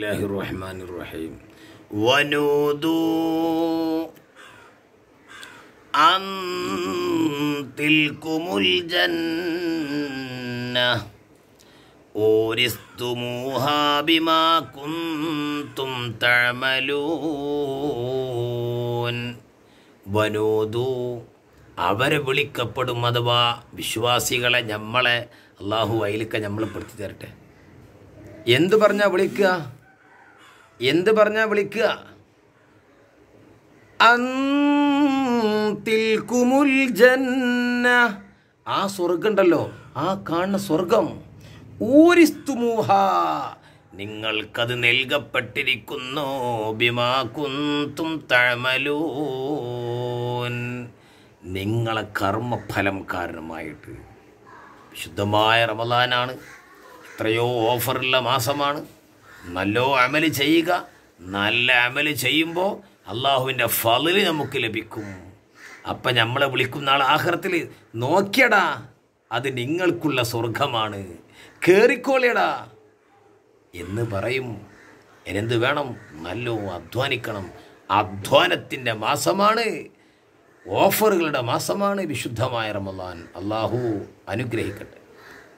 റഹീം അൻ അവരെ വിളിക്കപ്പെടും അഥവാ വിശ്വാസികളെ നമ്മളെ അള്ളാഹു അയിലൊക്കെ നമ്മളെ പെടുത്തി തരട്ടെ എന്ത് പറഞ്ഞാ വിളിക്കുക എന്ത് പറഞ്ഞാ വിളിക്കുക അന്തിൽക്കുമുൽ ജന്ന ആ സ്വർഗം ഉണ്ടല്ലോ ആ കാണുന്ന സ്വർഗം ഊരിസ്തുമൂഹ നിങ്ങൾക്കത് നൽകപ്പെട്ടിരിക്കുന്നു ബിമാകുന്തും തഴമലൂൻ നിങ്ങളെ കർമ്മഫലം കാരണമായിട്ട് വിശുദ്ധമായ റമദാനാണ് എത്രയോ ഓഫറുള്ള മാസമാണ് നല്ലോ അമൽ ചെയ്യുക നല്ല അമൽ ചെയ്യുമ്പോൾ അള്ളാഹുവിൻ്റെ ഫലില് നമുക്ക് ലഭിക്കും അപ്പം നമ്മളെ വിളിക്കുന്ന ആൾ ആഹ്റത്തിൽ നോക്കിയടാ അത് നിങ്ങൾക്കുള്ള സ്വർഗമാണ് കയറിക്കോളിയടാ എന്ന് പറയും എന്ത് വേണം നല്ലോ അധ്വാനിക്കണം അധ്വാനത്തിൻ്റെ മാസമാണ് ഓഫറുകളുടെ മാസമാണ് വിശുദ്ധമായ റമദാൻ അള്ളാഹു അനുഗ്രഹിക്കട്ടെ